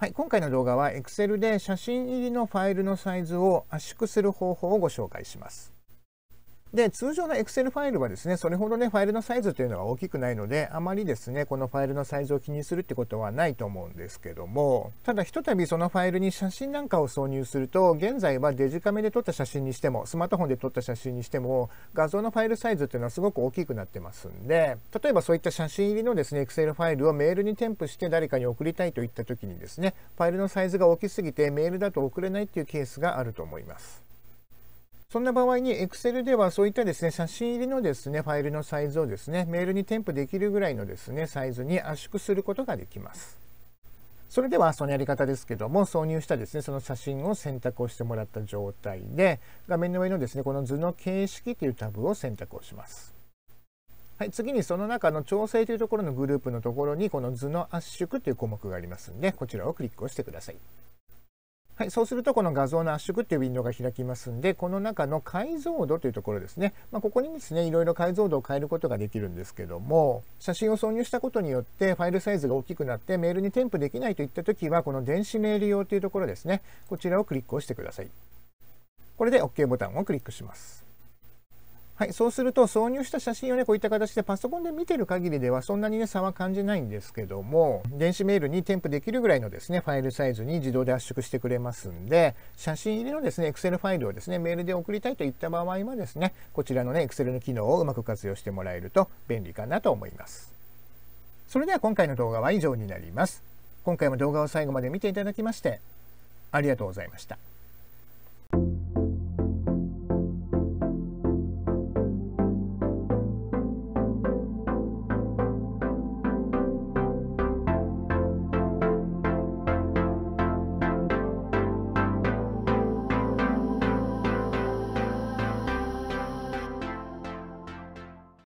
はい、今回の動画は Excel で写真入りのファイルのサイズを圧縮する方法をご紹介します。で、通常の Excel ファイルはですね、それほどね、ファイルのサイズというのは大きくないので、あまりですね、このファイルのサイズを気にするってことはないと思うんですけども、ただひとたびそのファイルに写真なんかを挿入すると、現在はデジカメで撮った写真にしても、スマートフォンで撮った写真にしても、画像のファイルサイズっていうのはすごく大きくなってますんで、例えばそういった写真入りのですね、Excel ファイルをメールに添付して誰かに送りたいといった時にですね、ファイルのサイズが大きすぎてメールだと送れないっていうケースがあると思います。そんな場合に Excel ではそういったですね、写真入りのですね、ファイルのサイズをですね、メールに添付できるぐらいのですね、サイズに圧縮することができます。それではそのやり方ですけども、挿入したですね、その写真を選択をしてもらった状態で、画面の上のですね、この図の形式というタブを選択をします。はい、次にその中の調整というところのグループのところに、この図の圧縮という項目がありますので、こちらをクリックをしてください。はい、そうするとこの画像の圧縮っていうウィンドウが開きますんでこの中の解像度というところですね、まあ、ここにですねいろいろ解像度を変えることができるんですけども写真を挿入したことによってファイルサイズが大きくなってメールに添付できないといった時はこの電子メール用というところですねこちらをクリックをしてくださいこれで OK ボタンをクリックしますはい、そうすると挿入した写真をねこういった形でパソコンで見てる限りではそんなにね差は感じないんですけども電子メールに添付できるぐらいのですねファイルサイズに自動で圧縮してくれますんで写真入りのですね Excel ファイルをですねメールで送りたいといった場合はですねこちらのね Excel の機能をうまく活用してもらえると便利かなと思います。それでは今回の動画は以上になります。今回も動画を最後まで見ていただきましてありがとうございました。